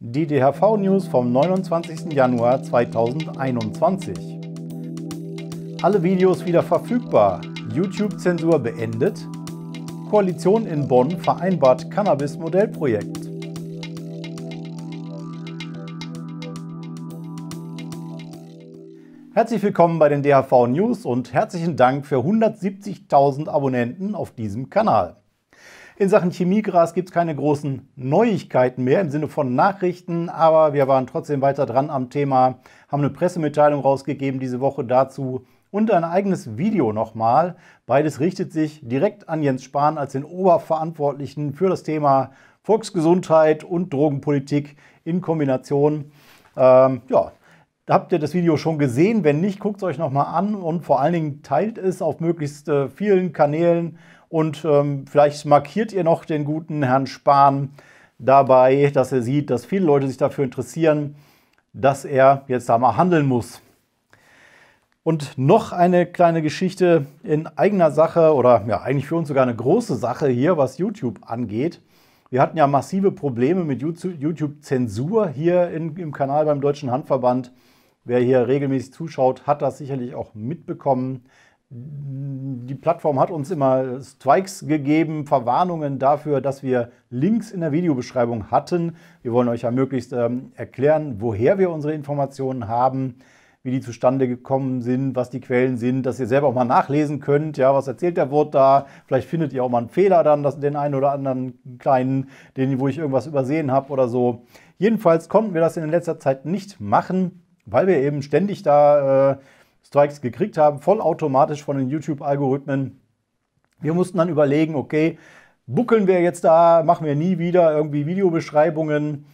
Die DHV-News vom 29. Januar 2021. Alle Videos wieder verfügbar. YouTube-Zensur beendet. Koalition in Bonn vereinbart Cannabis-Modellprojekt. Herzlich willkommen bei den DHV News und herzlichen Dank für 170.000 Abonnenten auf diesem Kanal. In Sachen Chemiegras gibt es keine großen Neuigkeiten mehr im Sinne von Nachrichten, aber wir waren trotzdem weiter dran am Thema, haben eine Pressemitteilung rausgegeben diese Woche dazu und ein eigenes Video nochmal. Beides richtet sich direkt an Jens Spahn als den Oberverantwortlichen für das Thema Volksgesundheit und Drogenpolitik in Kombination. Ähm, ja, habt ihr das Video schon gesehen. Wenn nicht, guckt es euch nochmal an und vor allen Dingen teilt es auf möglichst äh, vielen Kanälen und ähm, vielleicht markiert ihr noch den guten Herrn Spahn dabei, dass er sieht, dass viele Leute sich dafür interessieren, dass er jetzt da mal handeln muss. Und noch eine kleine Geschichte in eigener Sache oder ja, eigentlich für uns sogar eine große Sache hier, was YouTube angeht. Wir hatten ja massive Probleme mit YouTube-Zensur hier in, im Kanal beim Deutschen Handverband. Wer hier regelmäßig zuschaut, hat das sicherlich auch mitbekommen. Die Plattform hat uns immer Strikes gegeben, Verwarnungen dafür, dass wir Links in der Videobeschreibung hatten. Wir wollen euch ja möglichst ähm, erklären, woher wir unsere Informationen haben, wie die zustande gekommen sind, was die Quellen sind, dass ihr selber auch mal nachlesen könnt, ja, was erzählt der Wort da, vielleicht findet ihr auch mal einen Fehler dann, dass den einen oder anderen kleinen, den, wo ich irgendwas übersehen habe oder so. Jedenfalls konnten wir das in letzter Zeit nicht machen weil wir eben ständig da äh, Strikes gekriegt haben, vollautomatisch von den YouTube-Algorithmen. Wir mussten dann überlegen, okay, buckeln wir jetzt da, machen wir nie wieder irgendwie Videobeschreibungen.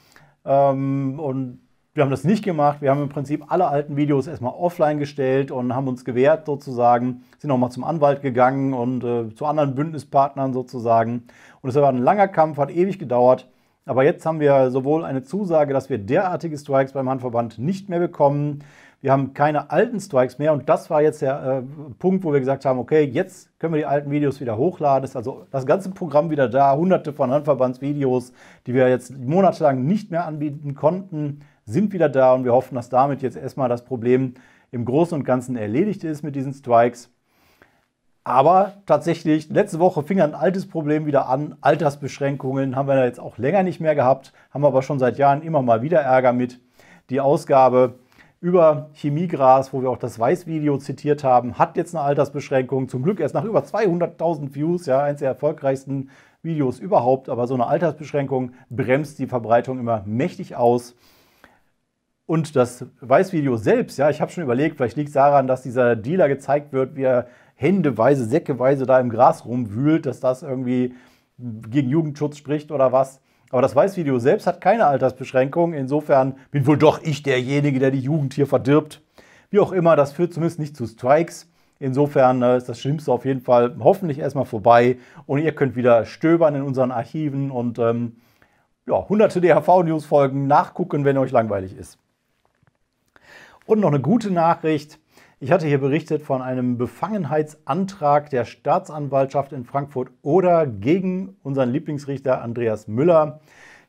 Ähm, und wir haben das nicht gemacht. Wir haben im Prinzip alle alten Videos erstmal offline gestellt und haben uns gewehrt sozusagen. Sind auch mal zum Anwalt gegangen und äh, zu anderen Bündnispartnern sozusagen. Und es war ein langer Kampf, hat ewig gedauert. Aber jetzt haben wir sowohl eine Zusage, dass wir derartige Strikes beim Handverband nicht mehr bekommen. Wir haben keine alten Strikes mehr und das war jetzt der äh, Punkt, wo wir gesagt haben, okay, jetzt können wir die alten Videos wieder hochladen. Ist also das ganze Programm wieder da, hunderte von Handverbandsvideos, die wir jetzt monatelang nicht mehr anbieten konnten, sind wieder da und wir hoffen, dass damit jetzt erstmal das Problem im Großen und Ganzen erledigt ist mit diesen Strikes. Aber tatsächlich, letzte Woche fing ein altes Problem wieder an. Altersbeschränkungen haben wir jetzt auch länger nicht mehr gehabt, haben aber schon seit Jahren immer mal wieder Ärger mit. Die Ausgabe über Chemiegras, wo wir auch das Weißvideo zitiert haben, hat jetzt eine Altersbeschränkung. Zum Glück erst nach über 200.000 Views, ja, eines der erfolgreichsten Videos überhaupt. Aber so eine Altersbeschränkung bremst die Verbreitung immer mächtig aus. Und das Weißvideo selbst, ja, ich habe schon überlegt, vielleicht liegt es daran, dass dieser Dealer gezeigt wird, wie er händeweise, säckeweise da im Gras rumwühlt, dass das irgendwie gegen Jugendschutz spricht oder was. Aber das Weißvideo selbst hat keine Altersbeschränkung. Insofern bin wohl doch ich derjenige, der die Jugend hier verdirbt. Wie auch immer, das führt zumindest nicht zu Strikes. Insofern äh, ist das Schlimmste auf jeden Fall hoffentlich erstmal vorbei und ihr könnt wieder stöbern in unseren Archiven und ähm, ja, hunderte DHV-News-Folgen nachgucken, wenn euch langweilig ist. Und noch eine gute Nachricht. Ich hatte hier berichtet von einem Befangenheitsantrag der Staatsanwaltschaft in Frankfurt oder gegen unseren Lieblingsrichter Andreas Müller.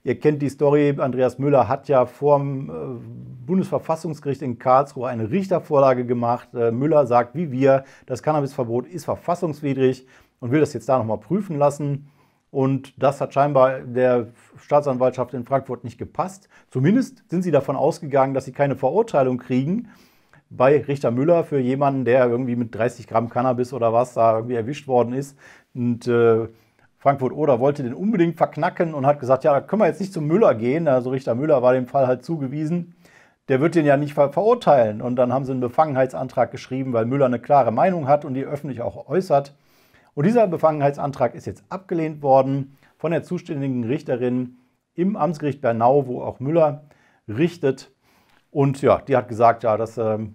Ihr kennt die Story, Andreas Müller hat ja vorm äh, Bundesverfassungsgericht in Karlsruhe eine Richtervorlage gemacht. Äh, Müller sagt, wie wir, das Cannabisverbot ist verfassungswidrig und will das jetzt da nochmal prüfen lassen. Und das hat scheinbar der Staatsanwaltschaft in Frankfurt nicht gepasst. Zumindest sind sie davon ausgegangen, dass sie keine Verurteilung kriegen bei Richter Müller für jemanden, der irgendwie mit 30 Gramm Cannabis oder was da irgendwie erwischt worden ist. Und äh, Frankfurt Oder wollte den unbedingt verknacken und hat gesagt, ja, da können wir jetzt nicht zum Müller gehen. Also Richter Müller war dem Fall halt zugewiesen. Der wird den ja nicht ver verurteilen. Und dann haben sie einen Befangenheitsantrag geschrieben, weil Müller eine klare Meinung hat und die öffentlich auch äußert. Und dieser Befangenheitsantrag ist jetzt abgelehnt worden von der zuständigen Richterin im Amtsgericht Bernau, wo auch Müller richtet. Und ja, die hat gesagt, ja, das, ähm,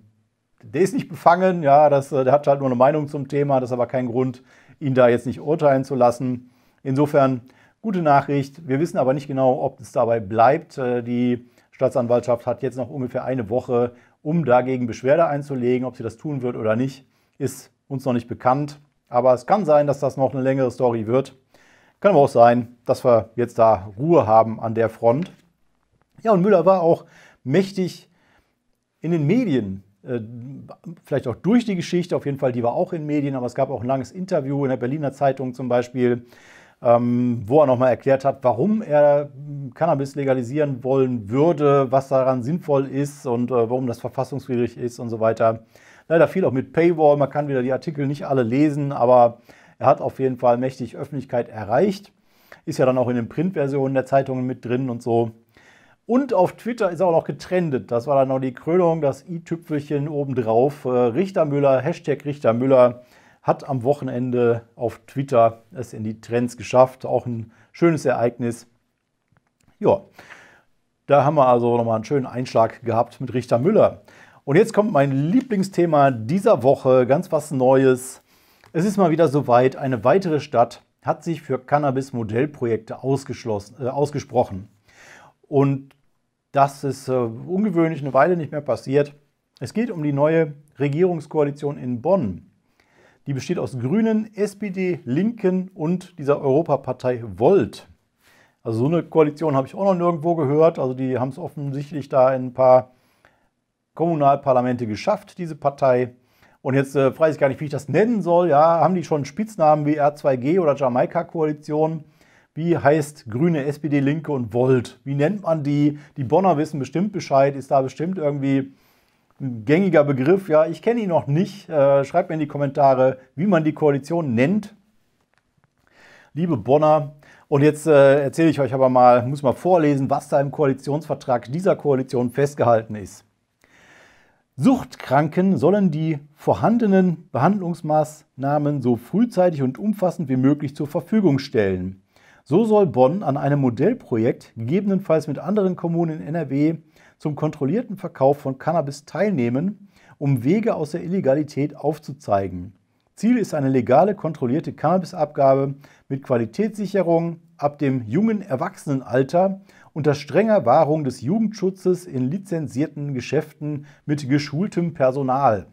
der ist nicht befangen, ja, das, äh, der hat halt nur eine Meinung zum Thema, das ist aber kein Grund, ihn da jetzt nicht urteilen zu lassen. Insofern, gute Nachricht. Wir wissen aber nicht genau, ob es dabei bleibt. Äh, die Staatsanwaltschaft hat jetzt noch ungefähr eine Woche, um dagegen Beschwerde einzulegen. Ob sie das tun wird oder nicht, ist uns noch nicht bekannt. Aber es kann sein, dass das noch eine längere Story wird. Kann aber auch sein, dass wir jetzt da Ruhe haben an der Front. Ja, und Müller war auch mächtig in den Medien, äh, vielleicht auch durch die Geschichte, auf jeden Fall, die war auch in Medien, aber es gab auch ein langes Interview in der Berliner Zeitung zum Beispiel, ähm, wo er nochmal erklärt hat, warum er hm, Cannabis legalisieren wollen würde, was daran sinnvoll ist und äh, warum das verfassungswidrig ist und so weiter. Leider viel auch mit Paywall, man kann wieder die Artikel nicht alle lesen, aber er hat auf jeden Fall mächtig Öffentlichkeit erreicht. Ist ja dann auch in den Printversionen der Zeitungen mit drin und so. Und auf Twitter ist er auch noch getrendet. Das war dann noch die Krönung, das i-Tüpfelchen obendrauf. Äh, Richter Müller, Hashtag Richter Müller, hat am Wochenende auf Twitter es in die Trends geschafft. Auch ein schönes Ereignis. Ja, da haben wir also nochmal einen schönen Einschlag gehabt mit Richter Müller. Und jetzt kommt mein Lieblingsthema dieser Woche, ganz was Neues. Es ist mal wieder soweit, eine weitere Stadt hat sich für Cannabis-Modellprojekte äh, ausgesprochen. Und das ist äh, ungewöhnlich, eine Weile nicht mehr passiert. Es geht um die neue Regierungskoalition in Bonn. Die besteht aus Grünen, SPD, Linken und dieser Europapartei Volt. Also so eine Koalition habe ich auch noch nirgendwo gehört. Also die haben es offensichtlich da in ein paar Kommunalparlamente geschafft, diese Partei. Und jetzt äh, weiß ich gar nicht, wie ich das nennen soll. Ja, haben die schon Spitznamen wie R2G oder Jamaika-Koalition? Wie heißt Grüne, SPD, Linke und Volt? Wie nennt man die? Die Bonner wissen bestimmt Bescheid, ist da bestimmt irgendwie ein gängiger Begriff. Ja, ich kenne ihn noch nicht. Äh, schreibt mir in die Kommentare, wie man die Koalition nennt. Liebe Bonner, und jetzt äh, erzähle ich euch aber mal, muss mal vorlesen, was da im Koalitionsvertrag dieser Koalition festgehalten ist. Suchtkranken sollen die vorhandenen Behandlungsmaßnahmen so frühzeitig und umfassend wie möglich zur Verfügung stellen. So soll Bonn an einem Modellprojekt, gegebenenfalls mit anderen Kommunen in NRW, zum kontrollierten Verkauf von Cannabis teilnehmen, um Wege aus der Illegalität aufzuzeigen. Ziel ist eine legale, kontrollierte Cannabisabgabe mit Qualitätssicherung ab dem jungen Erwachsenenalter unter strenger Wahrung des Jugendschutzes in lizenzierten Geschäften mit geschultem Personal.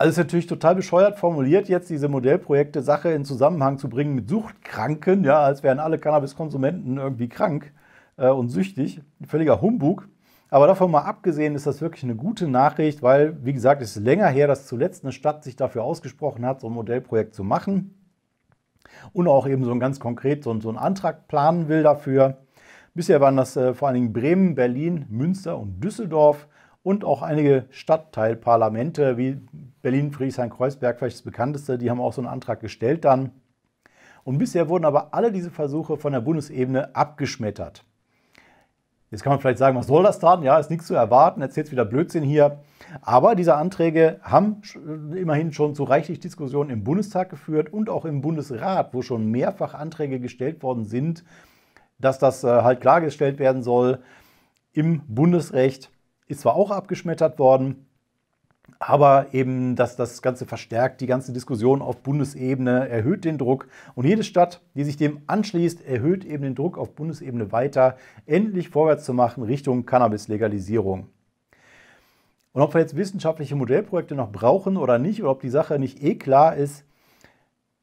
Also ist natürlich total bescheuert formuliert, jetzt diese Modellprojekte-Sache in Zusammenhang zu bringen mit Suchtkranken, ja, als wären alle Cannabiskonsumenten irgendwie krank äh, und süchtig. Völliger Humbug. Aber davon mal abgesehen ist das wirklich eine gute Nachricht, weil, wie gesagt, es ist länger her, dass zuletzt eine Stadt sich dafür ausgesprochen hat, so ein Modellprojekt zu machen. Und auch eben so ein ganz konkret so, so einen Antrag planen will dafür. Bisher waren das äh, vor allen Dingen Bremen, Berlin, Münster und Düsseldorf und auch einige Stadtteilparlamente wie Berlin, Friedrichshain-Kreuzberg, vielleicht das bekannteste, die haben auch so einen Antrag gestellt dann. Und bisher wurden aber alle diese Versuche von der Bundesebene abgeschmettert. Jetzt kann man vielleicht sagen, was soll das dann? Ja, ist nichts zu erwarten, erzählt wieder Blödsinn hier. Aber diese Anträge haben immerhin schon zu reichlich Diskussionen im Bundestag geführt und auch im Bundesrat, wo schon mehrfach Anträge gestellt worden sind, dass das äh, halt klargestellt werden soll im Bundesrecht ist zwar auch abgeschmettert worden, aber eben, dass das Ganze verstärkt die ganze Diskussion auf Bundesebene, erhöht den Druck. Und jede Stadt, die sich dem anschließt, erhöht eben den Druck auf Bundesebene weiter, endlich vorwärts zu machen Richtung Cannabis-Legalisierung. Und ob wir jetzt wissenschaftliche Modellprojekte noch brauchen oder nicht, oder ob die Sache nicht eh klar ist,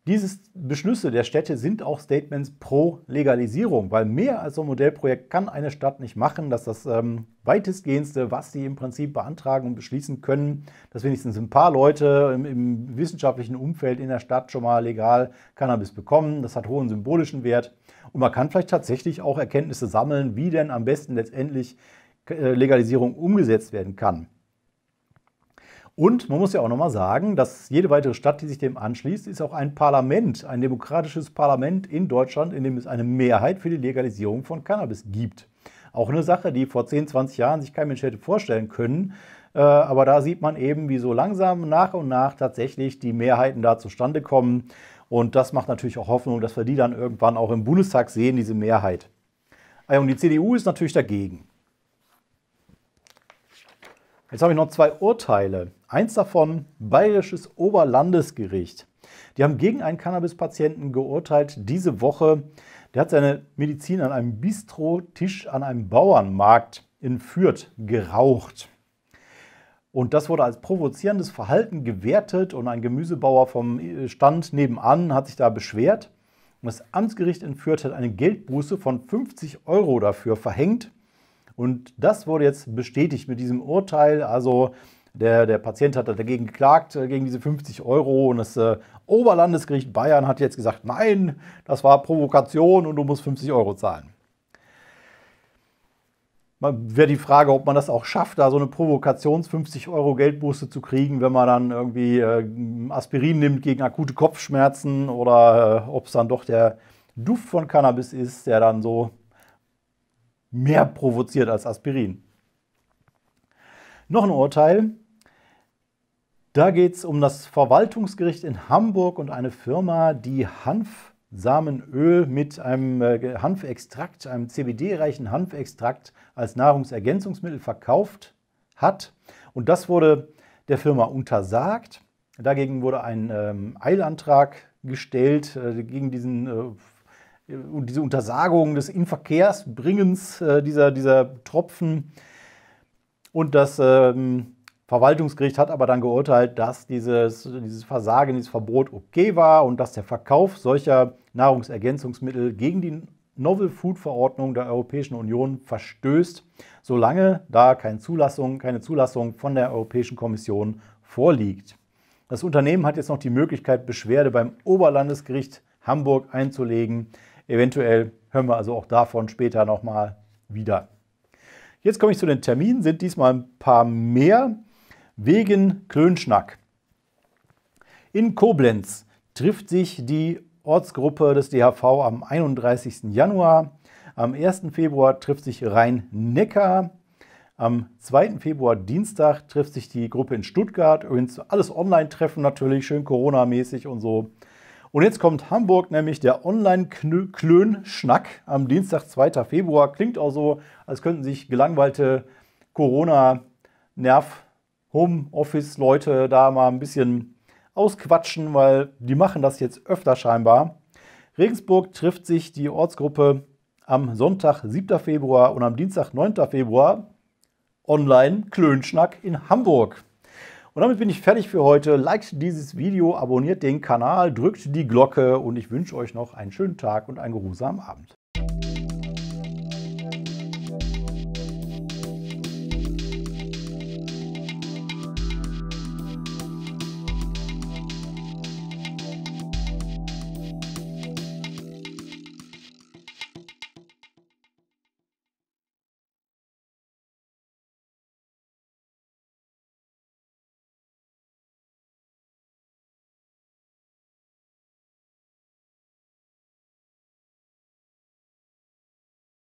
diese Beschlüsse der Städte sind auch Statements pro Legalisierung, weil mehr als so ein Modellprojekt kann eine Stadt nicht machen, Das ist das ähm, weitestgehendste, was sie im Prinzip beantragen und beschließen können, dass wenigstens ein paar Leute im, im wissenschaftlichen Umfeld in der Stadt schon mal legal Cannabis bekommen. Das hat hohen symbolischen Wert und man kann vielleicht tatsächlich auch Erkenntnisse sammeln, wie denn am besten letztendlich äh, Legalisierung umgesetzt werden kann. Und man muss ja auch nochmal sagen, dass jede weitere Stadt, die sich dem anschließt, ist auch ein Parlament, ein demokratisches Parlament in Deutschland, in dem es eine Mehrheit für die Legalisierung von Cannabis gibt. Auch eine Sache, die vor 10, 20 Jahren sich kein Mensch hätte vorstellen können. Äh, aber da sieht man eben, wie so langsam nach und nach tatsächlich die Mehrheiten da zustande kommen. Und das macht natürlich auch Hoffnung, dass wir die dann irgendwann auch im Bundestag sehen, diese Mehrheit. Äh, und die CDU ist natürlich dagegen. Jetzt habe ich noch zwei Urteile. Eins davon Bayerisches Oberlandesgericht. Die haben gegen einen Cannabispatienten geurteilt diese Woche. Der hat seine Medizin an einem Bistrotisch an einem Bauernmarkt in Fürth geraucht. Und das wurde als provozierendes Verhalten gewertet und ein Gemüsebauer vom äh, Stand nebenan hat sich da beschwert. Und das Amtsgericht in Fürth hat eine Geldbuße von 50 Euro dafür verhängt. Und das wurde jetzt bestätigt mit diesem Urteil. Also der, der Patient hat dagegen geklagt, äh, gegen diese 50 Euro. Und das äh, Oberlandesgericht Bayern hat jetzt gesagt, nein, das war Provokation und du musst 50 Euro zahlen. Wäre die Frage, ob man das auch schafft, da so eine Provokations 50 Euro Geldbuße zu kriegen, wenn man dann irgendwie äh, Aspirin nimmt gegen akute Kopfschmerzen oder äh, ob es dann doch der Duft von Cannabis ist, der dann so mehr provoziert als Aspirin. Noch ein Urteil. Da geht es um das Verwaltungsgericht in Hamburg und eine Firma, die Hanfsamenöl mit einem äh, Hanfextrakt, einem CBD-reichen Hanfextrakt als Nahrungsergänzungsmittel verkauft hat. Und das wurde der Firma untersagt. Dagegen wurde ein ähm, Eilantrag gestellt äh, gegen diesen äh, und äh, diese Untersagung des Inverkehrsbringens äh, dieser, dieser Tropfen. Und das ähm, Verwaltungsgericht hat aber dann geurteilt, dass dieses, dieses Versagen, dieses Verbot okay war und dass der Verkauf solcher Nahrungsergänzungsmittel gegen die Novel Food Verordnung der Europäischen Union verstößt, solange da keine Zulassung, keine Zulassung von der Europäischen Kommission vorliegt. Das Unternehmen hat jetzt noch die Möglichkeit, Beschwerde beim Oberlandesgericht Hamburg einzulegen. Eventuell hören wir also auch davon später nochmal wieder. Jetzt komme ich zu den Terminen, sind diesmal ein paar mehr wegen Klönschnack. In Koblenz trifft sich die Ortsgruppe des DHV am 31. Januar. Am 1. Februar trifft sich Rhein-Neckar. Am 2. Februar, Dienstag, trifft sich die Gruppe in Stuttgart. Übrigens alles Online-Treffen natürlich, schön Corona-mäßig und so. Und jetzt kommt Hamburg, nämlich der Online-Klön-Schnack am Dienstag, 2. Februar. Klingt auch so, als könnten sich gelangweilte Corona-Nerv-Homeoffice-Leute da mal ein bisschen ausquatschen, weil die machen das jetzt öfter scheinbar. Regensburg trifft sich die Ortsgruppe am Sonntag, 7. Februar und am Dienstag, 9. Februar online Klönschnack in Hamburg. Und damit bin ich fertig für heute. Liked dieses Video, abonniert den Kanal, drückt die Glocke und ich wünsche euch noch einen schönen Tag und einen geruhsamen Abend.